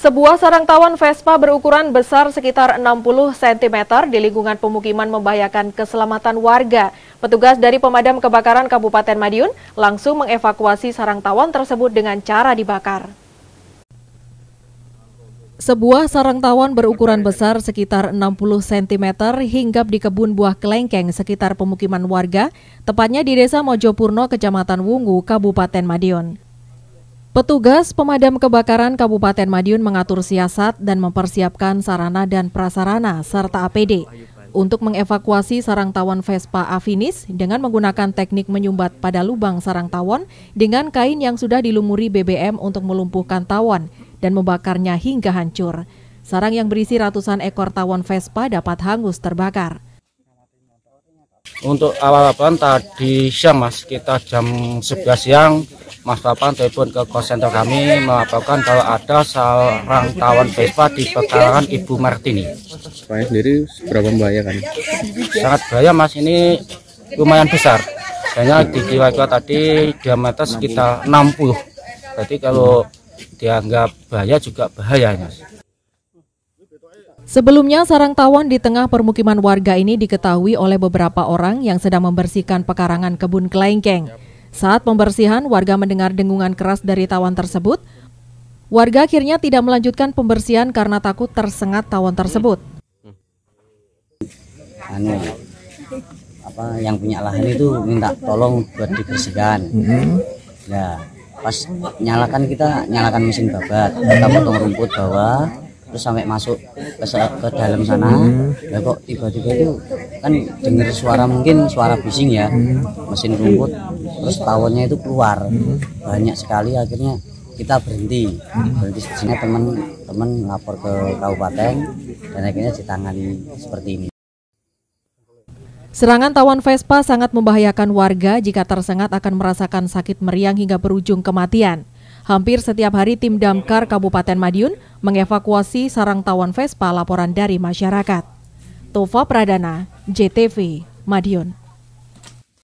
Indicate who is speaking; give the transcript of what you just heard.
Speaker 1: Sebuah sarang tawon Vespa berukuran besar sekitar 60 cm di lingkungan pemukiman membahayakan keselamatan warga. Petugas dari pemadam kebakaran Kabupaten Madiun langsung mengevakuasi sarang tawon tersebut dengan cara dibakar. Sebuah sarang tawon berukuran besar sekitar 60 cm hinggap di kebun buah kelengkeng sekitar pemukiman warga, tepatnya di Desa Mojopurno, Kecamatan Wungu, Kabupaten Madiun. Petugas pemadam kebakaran Kabupaten Madiun mengatur siasat dan mempersiapkan sarana dan prasarana serta APD untuk mengevakuasi sarang tawon Vespa afinis dengan menggunakan teknik menyumbat pada lubang sarang tawon dengan kain yang sudah dilumuri BBM untuk melumpuhkan tawon dan membakarnya hingga hancur. Sarang yang berisi ratusan ekor tawon Vespa dapat hangus terbakar.
Speaker 2: Untuk awal laporan tadi siang mas, kita jam 11 siang Mas Papan telepon ke call center kami melaporkan kalau ada seorang tawon Vespa di pekarangan Ibu Martini. Saya sendiri seberapa membahayakan? Sangat bahaya mas, ini lumayan besar. Hanya di jiwa tadi diameter sekitar 60. Berarti kalau dianggap bahaya juga bahaya mas.
Speaker 1: Sebelumnya, sarang tawon di tengah permukiman warga ini diketahui oleh beberapa orang yang sedang membersihkan pekarangan kebun kelengkeng. Saat pembersihan, warga mendengar dengungan keras dari tawon tersebut. Warga akhirnya tidak melanjutkan pembersihan karena takut tersengat tawon tersebut.
Speaker 3: Anu, apa yang punya lahan itu minta tolong buat dibersihkan. Mm pas nyalakan kita nyalakan mesin babat, kita potong rumput bawah, terus sampai masuk ke, ke dalam sana hmm. ya kok tiba-tiba itu kan dengar suara mungkin suara bising ya hmm. mesin rumput terus tawonnya itu keluar hmm. banyak sekali akhirnya kita berhenti hmm. berhenti sini teman-teman lapor ke kabupaten dan akhirnya ditangani seperti ini
Speaker 1: Serangan tawon Vespa sangat membahayakan warga jika tersengat akan merasakan sakit meriang hingga berujung kematian. Hampir setiap hari tim damkar Kabupaten Madiun mengevakuasi sarang tawon Vespa laporan dari masyarakat. Tova Pradana, JTV, Madiun.